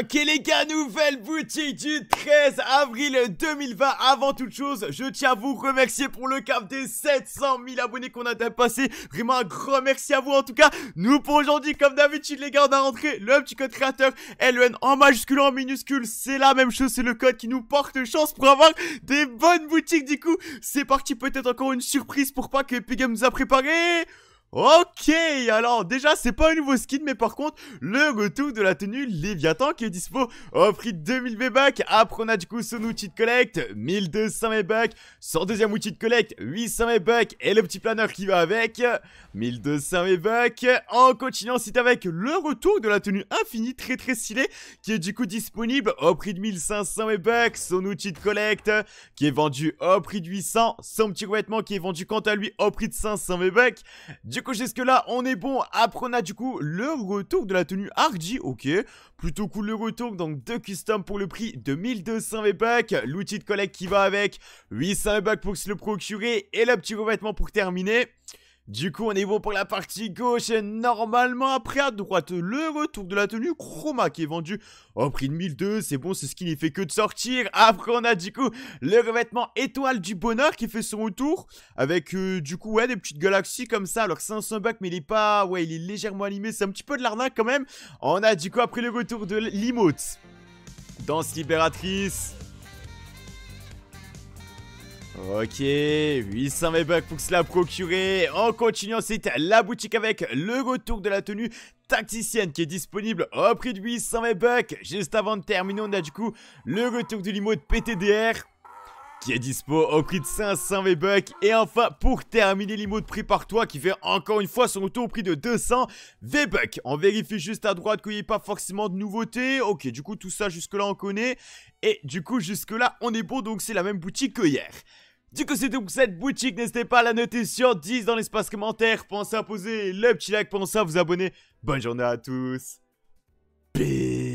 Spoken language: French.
ok les gars, nouvelle boutique du 13 avril 2020. Avant toute chose, je tiens à vous remercier pour le cap des 700 000 abonnés qu'on a dépassé. Vraiment un grand merci à vous en tout cas. Nous pour aujourd'hui, comme d'habitude les gars, on a rentré le petit code créateur LEN en majuscule en minuscule. C'est la même chose, c'est le code qui nous porte chance pour avoir des bonnes boutiques du coup. C'est parti, peut-être encore une surprise pour pas que PGM nous a préparé. Ok, alors déjà c'est pas un nouveau skin mais par contre le retour de la tenue Léviathan qui est dispo au prix de 2000 V-Bucks. Après on a du coup son outil de collecte, 1200 V-Bucks, son deuxième outil de collecte, 800 V-Bucks et le petit planeur qui va avec, 1200 V-Bucks. En continuant c'est avec le retour de la tenue infinie très très stylée qui est du coup disponible au prix de 1500 V-Bucks, son outil de collecte qui est vendu au prix de 800, son petit revêtement qui est vendu quant à lui au prix de 500 V-Bucks. Du ce que là on est bon. Après, on a du coup le retour de la tenue Argy. Ok, plutôt cool le retour. Donc, deux custom pour le prix de 1200 V-Bucks. L'outil de collecte qui va avec, 800 V-Bucks pour se le procurer. Et le petit revêtement pour terminer. Du coup, on est bon pour la partie gauche et normalement, après à droite, le retour de la tenue Chroma qui est vendu au prix de 1002. C'est bon, c'est ce qui n'est fait que de sortir. Après, on a du coup le revêtement étoile du bonheur qui fait son retour avec euh, du coup, ouais, des petites galaxies comme ça. Alors, 500 bucks, mais il est pas, ouais, il est légèrement animé. C'est un petit peu de l'arnaque quand même. On a du coup après le retour de l'emote. Danse libératrice. Ok, 800 V-Bucks pour se la procurer. On continue ensuite la boutique avec le retour de la tenue tacticienne qui est disponible au prix de 800 V-Bucks. Juste avant de terminer, on a du coup le retour du limo de PTDR qui est dispo au prix de 500 V-Bucks. Et enfin, pour terminer, l'IMO de prix par toi qui fait encore une fois son retour au prix de 200 V-Bucks. On vérifie juste à droite qu'il n'y ait pas forcément de nouveautés. Ok, du coup, tout ça jusque-là, on connaît. Et du coup, jusque-là, on est bon, donc c'est la même boutique que hier. Du coup c'est tout pour cette boutique, n'hésitez pas à la noter sur 10 dans l'espace commentaire, pensez à poser le petit like, pensez à vous abonner, bonne journée à tous, peace